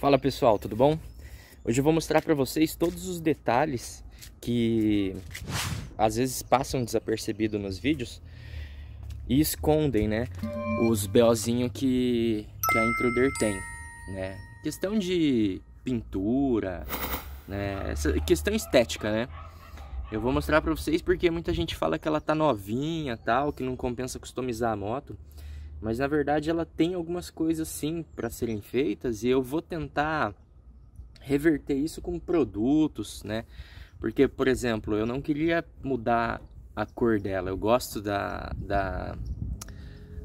Fala pessoal, tudo bom? Hoje eu vou mostrar para vocês todos os detalhes que às vezes passam desapercebido nos vídeos e escondem, né, os BOzinho que, que a Intruder tem, né? Questão de pintura, né, questão estética, né? Eu vou mostrar para vocês porque muita gente fala que ela tá novinha, tal, que não compensa customizar a moto mas na verdade ela tem algumas coisas sim para serem feitas e eu vou tentar reverter isso com produtos, né? Porque, por exemplo, eu não queria mudar a cor dela, eu gosto da, da,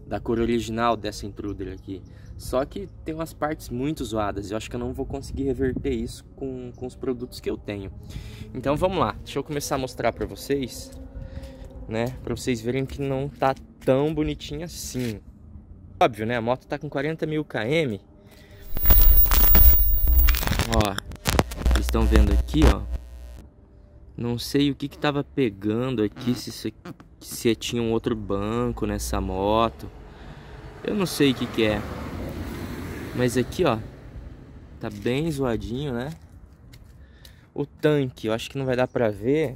da cor original dessa intruder aqui. Só que tem umas partes muito zoadas, eu acho que eu não vou conseguir reverter isso com, com os produtos que eu tenho. Então vamos lá, deixa eu começar a mostrar para vocês, né? Para vocês verem que não tá tão bonitinha assim. Óbvio, né? A moto tá com 40 mil km. Ó, estão vendo aqui, ó. Não sei o que que tava pegando aqui, se, isso aqui, se tinha um outro banco nessa moto. Eu não sei o que que é. Mas aqui, ó, tá bem zoadinho, né? O tanque, eu acho que não vai dar pra ver.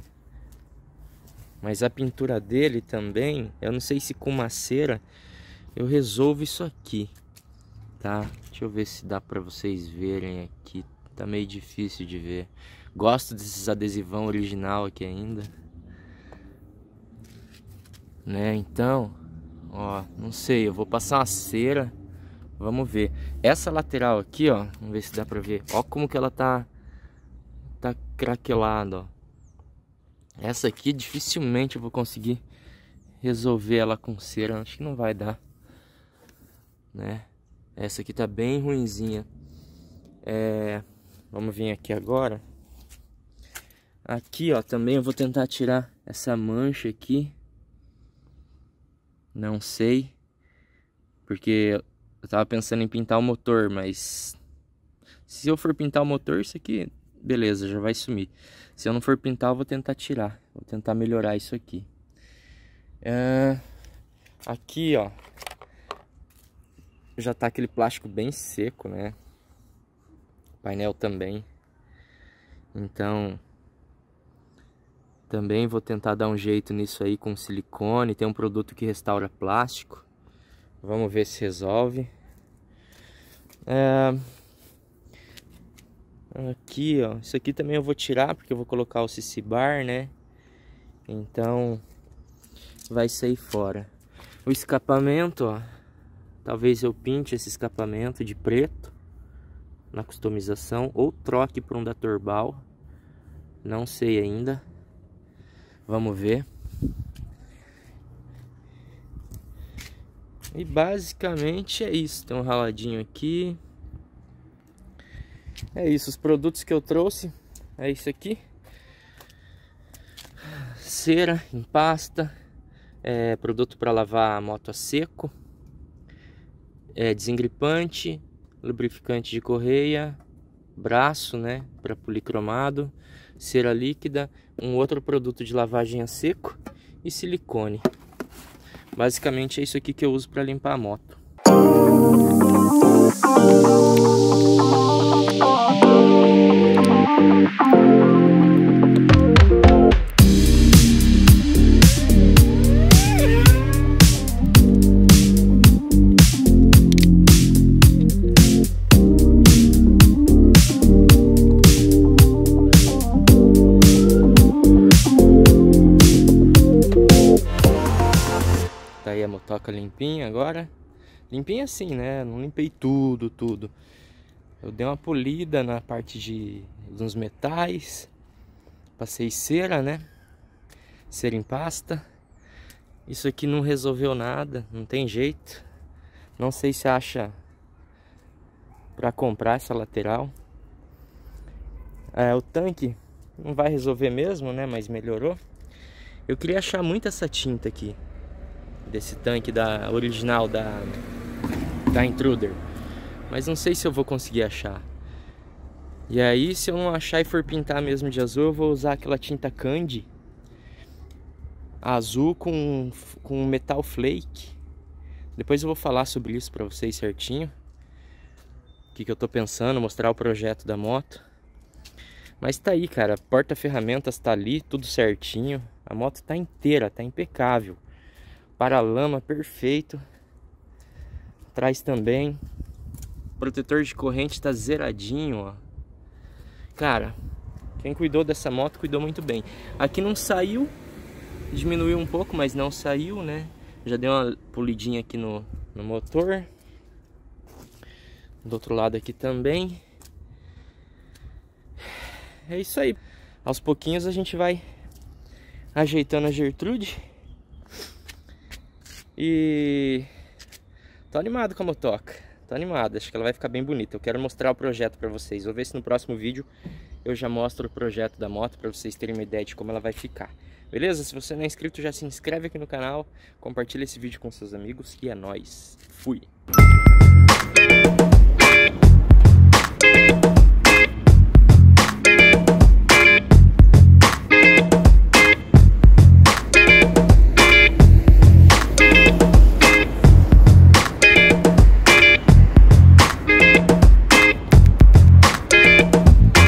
Mas a pintura dele também, eu não sei se com uma cera eu resolvo isso aqui, tá? Deixa eu ver se dá para vocês verem aqui. Tá meio difícil de ver. Gosto desses adesivão original aqui ainda. Né? Então, ó, não sei, eu vou passar uma cera. Vamos ver. Essa lateral aqui, ó, vamos ver se dá para ver. Ó como que ela tá tá craquelada, ó. Essa aqui dificilmente eu vou conseguir resolver ela com cera, acho que não vai dar né? Essa aqui tá bem ruinzinha. É, vamos vir aqui agora. Aqui, ó, também eu vou tentar tirar essa mancha aqui. Não sei. Porque eu tava pensando em pintar o motor, mas... Se eu for pintar o motor, isso aqui... Beleza, já vai sumir. Se eu não for pintar, eu vou tentar tirar. Vou tentar melhorar isso aqui. É, aqui, ó já tá aquele plástico bem seco, né? O painel também. Então, também vou tentar dar um jeito nisso aí com silicone. Tem um produto que restaura plástico. Vamos ver se resolve. É... Aqui, ó. Isso aqui também eu vou tirar, porque eu vou colocar o CC bar, né? Então, vai sair fora. O escapamento, ó Talvez eu pinte esse escapamento de preto na customização ou troque por um da Torbal. Não sei ainda. Vamos ver. E basicamente é isso. Tem um raladinho aqui. É isso. Os produtos que eu trouxe é isso aqui. Cera em pasta. É, produto para lavar a moto a seco é, desengripante, lubrificante de correia, braço, né, para policromado, cera líquida, um outro produto de lavagem a seco e silicone. Basicamente é isso aqui que eu uso para limpar a moto. Tá aí a motoca limpinha agora. Limpinha assim, né? Não limpei tudo, tudo. Eu dei uma polida na parte de dos metais. Passei cera, né? Cera em pasta. Isso aqui não resolveu nada, não tem jeito. Não sei se acha para comprar essa lateral. É, o tanque não vai resolver mesmo, né? Mas melhorou. Eu queria achar muito essa tinta aqui desse tanque da original da da Intruder. Mas não sei se eu vou conseguir achar. E aí, se eu não achar e for pintar mesmo de azul, eu vou usar aquela tinta Candy azul com com metal flake. Depois eu vou falar sobre isso para vocês certinho. O que, que eu tô pensando, mostrar o projeto da moto. Mas tá aí, cara. Porta-ferramentas tá ali, tudo certinho. A moto tá inteira, tá impecável para lama perfeito. trás também. protetor de corrente tá zeradinho, ó. Cara, quem cuidou dessa moto cuidou muito bem. Aqui não saiu, diminuiu um pouco, mas não saiu, né? Já deu uma polidinha aqui no, no motor. Do outro lado aqui também. É isso aí. Aos pouquinhos a gente vai ajeitando a Gertrude. E tô animado com a motoca. Tô animado, acho que ela vai ficar bem bonita. Eu quero mostrar o projeto para vocês. Vou ver se no próximo vídeo eu já mostro o projeto da moto para vocês terem uma ideia de como ela vai ficar. Beleza? Se você não é inscrito, já se inscreve aqui no canal, compartilha esse vídeo com seus amigos e é nóis. Fui!